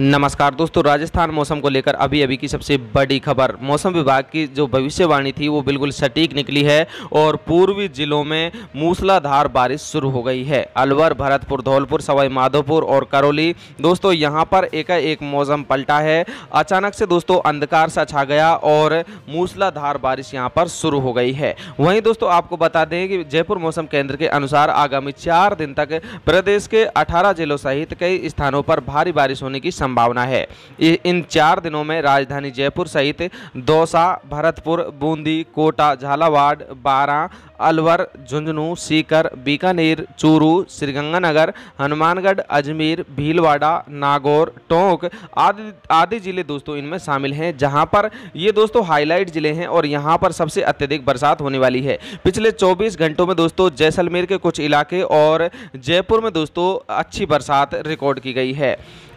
नमस्कार दोस्तों राजस्थान मौसम को लेकर अभी अभी की सबसे बड़ी खबर मौसम विभाग की जो भविष्यवाणी थी वो बिल्कुल सटीक निकली है और पूर्वी जिलों में मूसलाधार बारिश शुरू हो गई है अलवर भरतपुर धौलपुर सवाई माधोपुर और करौली दोस्तों यहाँ पर एकाएक मौसम पलटा है अचानक से दोस्तों अंधकार सा छा गया और मूसलाधार बारिश यहाँ पर शुरू हो गई है वहीं दोस्तों आपको बता दें कि जयपुर मौसम केंद्र के अनुसार आगामी चार दिन तक प्रदेश के अठारह जिलों सहित कई स्थानों पर भारी बारिश होने की संभावना है इन चार दिनों में राजधानी जयपुर सहित दौसा भरतपुर बूंदी कोटा झालावाड़ बारा अलवर झुंझुनू सीकर बीकानेर चूरू श्रीगंगानगर हनुमानगढ़ अजमेर भीलवाड़ा नागौर टोंक आदि आदि ज़िले दोस्तों इनमें शामिल हैं जहां पर ये दोस्तों हाईलाइट ज़िले हैं और यहां पर सबसे अत्यधिक बरसात होने वाली है पिछले 24 घंटों में दोस्तों जैसलमेर के कुछ इलाके और जयपुर में दोस्तों अच्छी बरसात रिकॉर्ड की गई है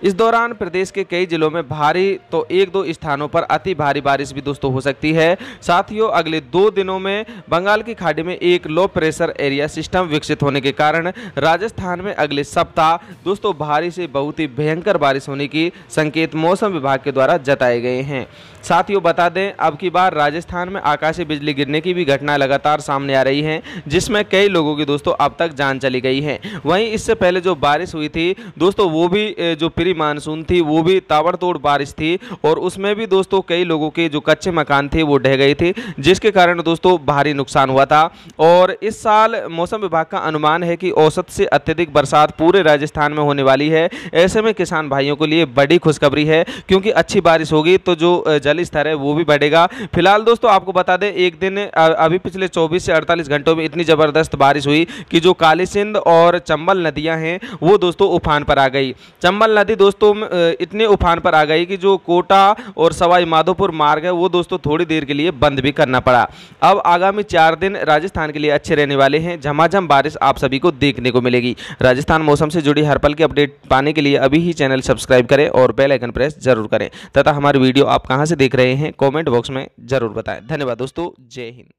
इस दौरान प्रदेश के कई जिलों में भारी तो एक दो स्थानों पर अति भारी बारिश भी दोस्तों हो सकती है साथियों अगले दो दिनों में बंगाल की खाड़ी में में एक लो प्रेशर एरिया सिस्टम विकसित होने के कारण राजस्थान में अगले सप्ताह दोस्तों भारी से बहुत ही भयंकर बारिश होने की संकेत मौसम विभाग के द्वारा जताए गए हैं साथियों बता दें अब की बार राजस्थान में आकाशीय बिजली गिरने की भी घटना लगातार सामने आ रही है जिसमें कई लोगों की दोस्तों अब तक जान चली गई है वहीं इससे पहले जो बारिश हुई थी दोस्तों वो भी जो प्री मानसून थी वो भी ताबड़तोड़ बारिश थी और उसमें भी दोस्तों कई लोगों के जो कच्चे मकान थे वो ढह गए थे जिसके कारण दोस्तों भारी नुकसान हुआ था और इस साल मौसम विभाग का अनुमान है कि औसत से अत्यधिक बरसात पूरे राजस्थान में होने वाली है ऐसे में किसान भाइयों के लिए बड़ी खुशखबरी है क्योंकि अच्छी बारिश होगी तो जो जल स्तर है वो भी बढ़ेगा फिलहाल दोस्तों आपको बता दें एक दिन अभी पिछले चौबीस से अड़तालीस घंटों में इतनी ज़बरदस्त बारिश हुई कि जो काली सिंध और चंबल नदियाँ हैं वो दोस्तों उफान पर आ गई चंबल नदी दोस्तों इतने उफान पर आ गई कि जो कोटा और सवाई माधोपुर मार्ग है वो दोस्तों थोड़ी देर के लिए बंद भी करना पड़ा अब आगामी चार दिन राजस्थान राजस्थान के लिए अच्छे रहने वाले हैं झमाझम बारिश आप सभी को देखने को मिलेगी राजस्थान मौसम से जुड़ी हर पल की अपडेट पाने के लिए अभी ही चैनल सब्सक्राइब करें और बेल आइकन प्रेस जरूर करें तथा हमारी वीडियो आप कहाँ से देख रहे हैं कॉमेंट बॉक्स में जरूर बताएं धन्यवाद दोस्तों जय हिंद